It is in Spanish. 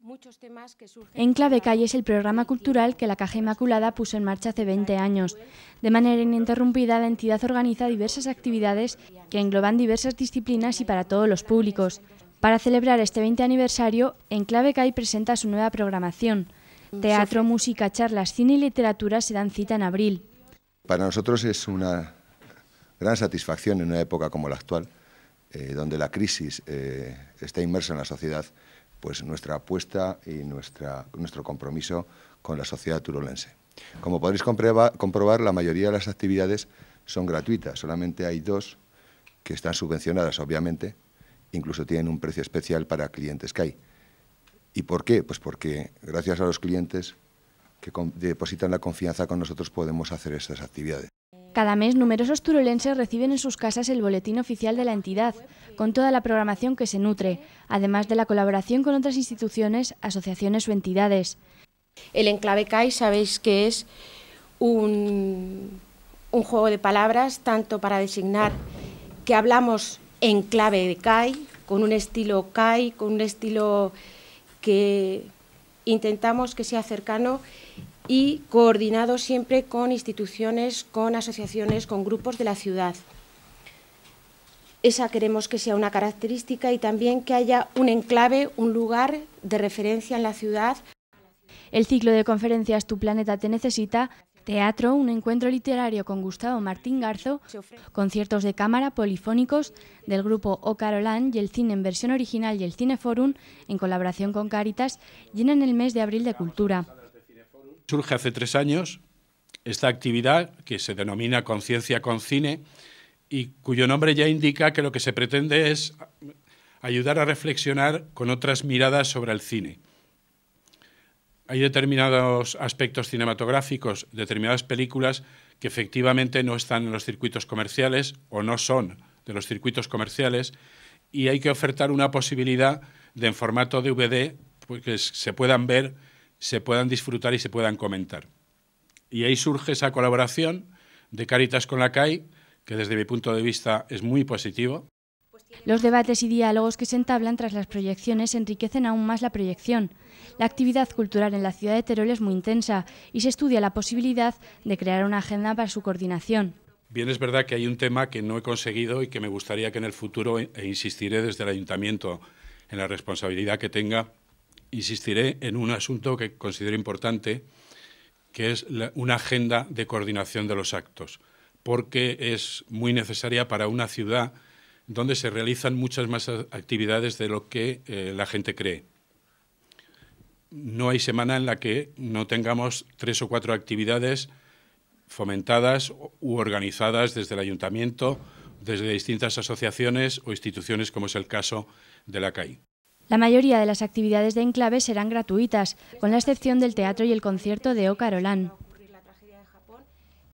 muchos temas Enclave Calle es el programa cultural que la Caja Inmaculada puso en marcha hace 20 años. De manera ininterrumpida, la entidad organiza diversas actividades que engloban diversas disciplinas y para todos los públicos. Para celebrar este 20 aniversario, Enclave Calle presenta su nueva programación. Mm, Teatro, música, charlas, cine y literatura se dan cita en abril. Para nosotros es una gran satisfacción en una época como la actual, eh, donde la crisis eh, está inmersa en la sociedad, pues nuestra apuesta y nuestra, nuestro compromiso con la sociedad turolense. Como podréis comprobar, la mayoría de las actividades son gratuitas, solamente hay dos que están subvencionadas, obviamente, incluso tienen un precio especial para clientes que hay. ¿Y por qué? Pues porque gracias a los clientes que depositan la confianza con nosotros podemos hacer estas actividades. Cada mes numerosos turulenses reciben en sus casas el boletín oficial de la entidad, con toda la programación que se nutre, además de la colaboración con otras instituciones, asociaciones o entidades. El enclave CAI sabéis que es un, un juego de palabras, tanto para designar que hablamos en clave de CAI, con un estilo CAI, con un estilo que intentamos que sea cercano y coordinado siempre con instituciones, con asociaciones, con grupos de la ciudad. Esa queremos que sea una característica y también que haya un enclave, un lugar de referencia en la ciudad. El ciclo de conferencias Tu planeta te necesita teatro, un encuentro literario con Gustavo Martín Garzo, conciertos de cámara polifónicos del grupo O y el cine en versión original y el Cineforum, en colaboración con Caritas, llenan el mes de abril de cultura surge hace tres años esta actividad que se denomina Conciencia con Cine y cuyo nombre ya indica que lo que se pretende es ayudar a reflexionar con otras miradas sobre el cine. Hay determinados aspectos cinematográficos, determinadas películas que efectivamente no están en los circuitos comerciales o no son de los circuitos comerciales y hay que ofertar una posibilidad de en formato DVD pues, que se puedan ver se puedan disfrutar y se puedan comentar. Y ahí surge esa colaboración de Caritas con la CAI, que desde mi punto de vista es muy positivo. Los debates y diálogos que se entablan tras las proyecciones enriquecen aún más la proyección. La actividad cultural en la ciudad de Teruel es muy intensa y se estudia la posibilidad de crear una agenda para su coordinación. Bien, es verdad que hay un tema que no he conseguido y que me gustaría que en el futuro, e insistiré desde el ayuntamiento en la responsabilidad que tenga, insistiré en un asunto que considero importante, que es una agenda de coordinación de los actos, porque es muy necesaria para una ciudad donde se realizan muchas más actividades de lo que eh, la gente cree. No hay semana en la que no tengamos tres o cuatro actividades fomentadas u organizadas desde el ayuntamiento, desde distintas asociaciones o instituciones, como es el caso de la CAI. La mayoría de las actividades de Enclave serán gratuitas, con la excepción del teatro y el concierto de O